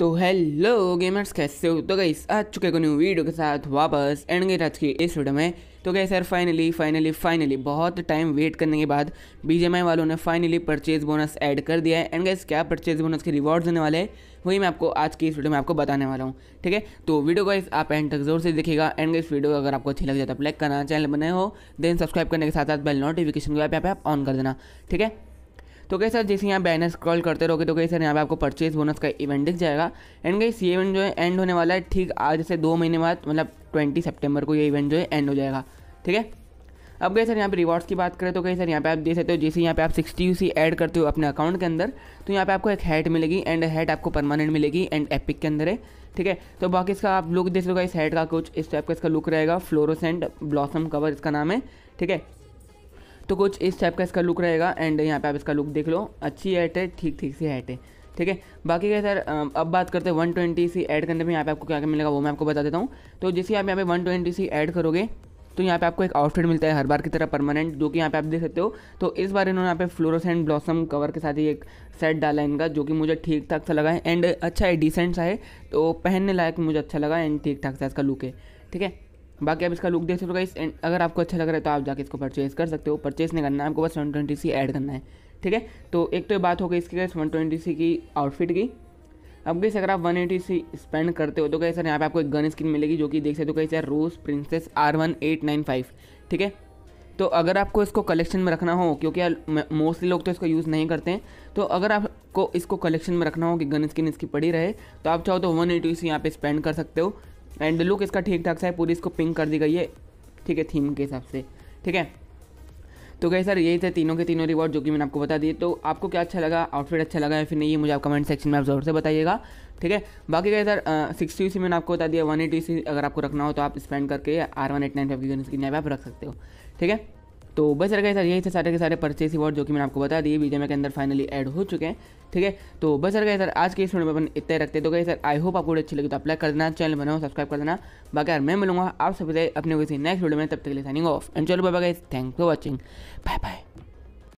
तो hello gamers कैसे हो तो गई आ चुके को न्यू वीडियो के साथ वापस एंड गई आज की इस वीडियो में तो गए सर फाइनली फाइनली फाइनली बहुत टाइम वेट करने के बाद बीजेमआई वालों ने फाइनली परचेज बोनस ऐड कर दिया है एंड गैस क्या परचेज बोनस के रिवॉर्ड देने वाले हैं वही मैं आपको आज की इस वीडियो में आपको बताने वाला हूँ ठीक है तो वीडियो को आप एंड तक जोर से देखिएगा एंड इस वीडियो अगर आपको अच्छी लग जाए तो लाइक करना चैनल बने हो देन सब्सक्राइब करने के साथ साथ बेल नोटिफिकेशन को आप ऑन कर देना ठीक है तो कई सर जैसे यहाँ बैनर स्क्रॉल करते रहोगे तो कई सर यहाँ पे आपको परचेज बोनस का इवेंट दिख जाएगा एंड कई ये इवेंट जो है एंड होने वाला है ठीक आज से दो महीने बाद मतलब ट्वेंटी सेप्टेम्बर को ये इवेंट जो है एंड हो जाएगा ठीक है अब गए सर यहाँ पे रिवॉर्ड्स की बात करें तो कहीं सर यहाँ पे आप देख सकते हो जैसे यहाँ पे आप सिक्सटी यूसी सी ऐड करते हो अपने अकाउंट के अंदर तो यहाँ पे आपको एक हेड मिलेगी एंड हेड आपको परमानेंट मिलेगी एंड एपिक के अंदर है ठीक है तो बाकी इसका आप लुक देख लो इस हेड का कुछ इस टाइप का इसका लुक रहेगा फ्लोरोसेंट ब्लॉसम कवर इसका नाम है ठीक है तो कुछ इस टाइप का इसका लुक रहेगा एंड यहाँ पे आप इसका लुक देख लो अच्छी ऐट है ठीक ठीक सी ऐट है ठीक है बाकी क्या सर अब बात करते हैं वन ट्वेंटी सी एड करने में यहाँ पे आपको क्या क्या मिलेगा वो मैं आपको बता देता हूँ तो जैसे आप यहाँ पे वन ट्वेंटी सी एड करोगे तो यहाँ पे आपको एक आउटफिट मिलता है हर बार की तरह परमानेंट जो कि यहाँ पे आप देख सकते हो तो इस बार इन्होंने यहाँ पे फ्लोरोसेंट ब्लॉसम कवर के साथ ही एक सेट डाला है इनका जो कि मुझे ठीक ठाक सा लगा है एंड अच्छा है डिसेंट सा है तो पहनने लायक मुझे अच्छा लगा एंड ठीक ठाक सा इसका लुक है ठीक है बाकी आप इसका लुक देख सकते हो गाइस एंड अगर आपको अच्छा लग रहा है तो आप जाके इसको परचेज कर सकते हो परचेज नहीं करना है आपको बस वन ट्वेंटी सी एड करना है ठीक है तो एक तो ये बात हो गई इसकी गैस वन ट्वेंटी सी की आउटफिट की अब गई अगर आप वन एटी सी स्पेंड करते हो तो सर यहाँ पे आपको एक गन स्किन मिलेगी जो कि देख सकते हो sir rose princess R one eight nine five ठीक है तो अगर आपको इसको कलेक्शन में रखना हो क्योंकि मोस्टली लोग तो इसको यूज़ नहीं करते हैं तो अगर आपको इसको कलेक्शन में रखना हो कि गन स्किन इसकी पड़ी रहे तो आप चाहो तो वन एटी सी यहाँ पे स्पेंड कर सकते हो एंड लुक इसका ठीक ठाक सा है पूरी इसको पिंक कर दी गई है ठीक है थीम के हिसाब से ठीक है तो गए सर यही थे तीनों के तीनों रिवॉर्ड जो कि मैंने आपको बता दिए तो आपको क्या अच्छा लगा आउटफिट अच्छा लगा या फिर नहीं ये मुझे आप कमेंट सेक्शन में आप ज़रूर से बताइएगा ठीक है बाकी गए सर सिक्सटी सी मैंने आपको बता दिया वन एटी सी अगर आपको रखना हो तो आप स्पेंड करके R one eight nine five की आप रख सकते हो ठीक है तो बस अगर सर यही थे सारे के सारे परचेस अवार्ड जो कि मैंने आपको बता दिए वीडियो में के अंदर फाइनली ऐड हो चुके हैं ठीक है तो बस अगर सर आज के इस वीडियो में अपन इतने रखते तो कहीं सर आई होप आपको अच्छी लगी तो आप लाइक कर देना चैनल बनाओ सब्सक्राइब कर देना बाकी यार मैं मिलूंगा आप सबसे अपने किसी नेक्स्ट वीडियो में तब तक के लिए साइनिंग ऑफ एंड चलो बाबा guys thank for watching bye bye